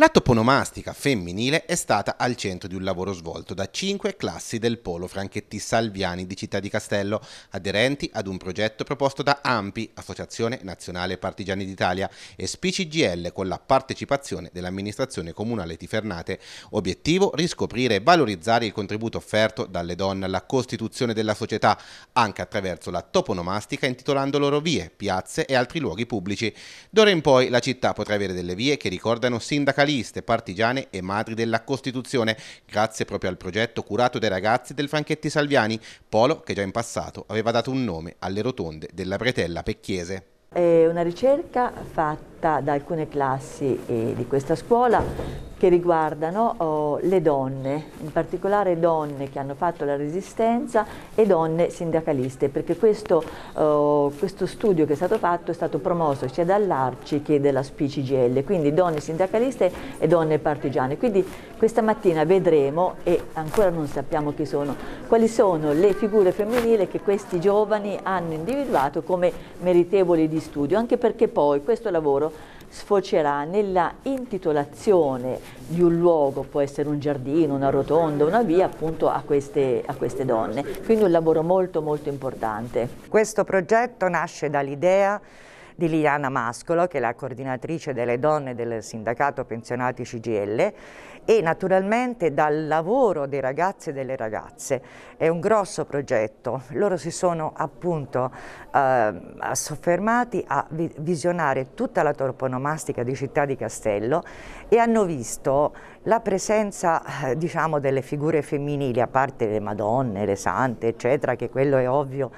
La toponomastica femminile è stata al centro di un lavoro svolto da cinque classi del polo Franchetti Salviani di Città di Castello, aderenti ad un progetto proposto da AMPI, Associazione Nazionale Partigiani d'Italia, e SPCGL con la partecipazione dell'amministrazione comunale di Fernate. Obiettivo riscoprire e valorizzare il contributo offerto dalle donne alla costituzione della società, anche attraverso la toponomastica intitolando loro vie, piazze e altri luoghi pubblici. D'ora in poi la città potrà avere delle vie che ricordano sindacali socialiste, partigiane e madri della Costituzione, grazie proprio al progetto curato dai ragazzi del Franchetti Salviani, polo che già in passato aveva dato un nome alle rotonde della bretella pecchiese. È una ricerca fatta da alcune classi eh, di questa scuola che riguardano oh, le donne, in particolare donne che hanno fatto la resistenza e donne sindacaliste, perché questo, oh, questo studio che è stato fatto è stato promosso sia dall'Arci che dalla SPCGL, quindi donne sindacaliste e donne partigiane. Quindi questa mattina vedremo, e ancora non sappiamo chi sono, quali sono le figure femminili che questi giovani hanno individuato come meritevoli di studio, anche perché poi questo lavoro sfocerà nella intitolazione di un luogo, può essere un giardino, una rotonda, una via, appunto a queste, a queste donne. Quindi un lavoro molto molto importante. Questo progetto nasce dall'idea di Liliana Mascolo, che è la coordinatrice delle donne del sindacato pensionati CGL, e naturalmente dal lavoro dei ragazzi e delle ragazze. È un grosso progetto, loro si sono appunto eh, soffermati a visionare tutta la toponomastica di Città di Castello e hanno visto la presenza eh, diciamo, delle figure femminili, a parte le Madonne, le Sante, eccetera, che quello è ovvio,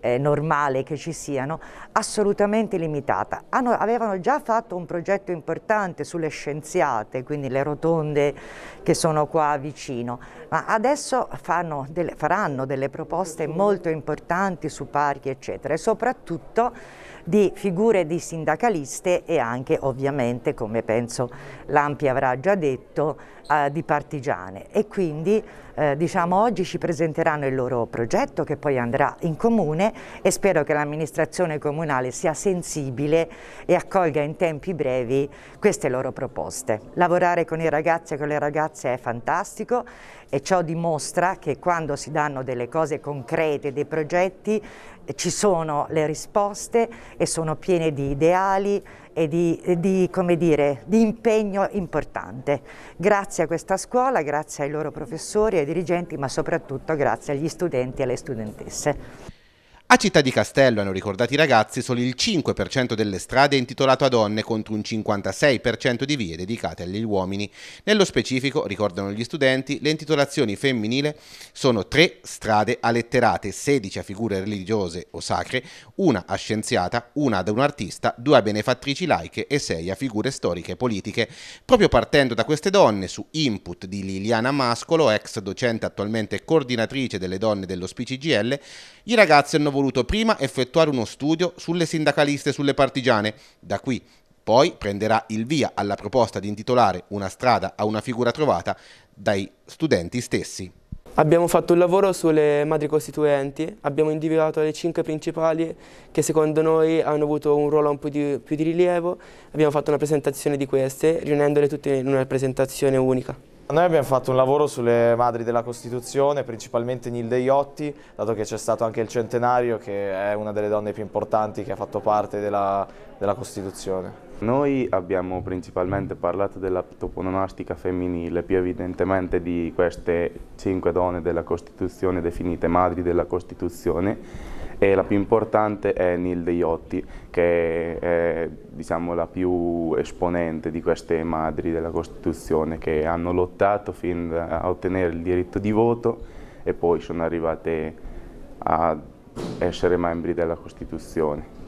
eh, normale che ci siano, assolutamente limitata. Hanno, avevano già fatto un progetto importante sulle scienziate, quindi le rotonde che sono qua vicino, ma adesso delle, faranno delle proposte molto importanti su parchi eccetera e soprattutto di figure di sindacaliste e anche ovviamente, come penso l'Ampi avrà già detto, eh, di partigiane e quindi eh, diciamo oggi ci presenteranno il loro progetto che poi andrà in comune e spero che l'amministrazione comunale sia sensibile e accolga in tempi brevi queste loro proposte. Lavorare con i ragazzi e con le ragazze è fantastico e ciò dimostra che quando si danno delle cose concrete, dei progetti, ci sono le risposte e sono piene di ideali e di, di, dire, di, impegno importante. Grazie a questa scuola, grazie ai loro professori e ai dirigenti, ma soprattutto grazie agli studenti e alle studentesse. A Città di Castello, hanno ricordato i ragazzi, solo il 5% delle strade è intitolato a donne contro un 56% di vie dedicate agli uomini. Nello specifico, ricordano gli studenti, le intitolazioni femminile sono tre strade alletterate, 16 a figure religiose o sacre, una a scienziata, una ad un artista, due a benefattrici laiche e sei a figure storiche e politiche. Proprio partendo da queste donne, su input di Liliana Mascolo, ex docente attualmente coordinatrice delle donne dello SPCGL, i ragazzi hanno voluto voluto prima effettuare uno studio sulle sindacaliste e sulle partigiane, da qui poi prenderà il via alla proposta di intitolare una strada a una figura trovata dai studenti stessi. Abbiamo fatto un lavoro sulle madri costituenti, abbiamo individuato le cinque principali che secondo noi hanno avuto un ruolo un po' di, più di rilievo, abbiamo fatto una presentazione di queste riunendole tutte in una presentazione unica. Noi abbiamo fatto un lavoro sulle madri della Costituzione, principalmente Nilde Iotti, dato che c'è stato anche il centenario che è una delle donne più importanti che ha fatto parte della, della Costituzione. Noi abbiamo principalmente parlato della toponomastica femminile, più evidentemente di queste cinque donne della Costituzione definite madri della Costituzione e la più importante è Nilde Iotti che è diciamo, la più esponente di queste madri della Costituzione che hanno lottato fin a ottenere il diritto di voto e poi sono arrivate a essere membri della Costituzione.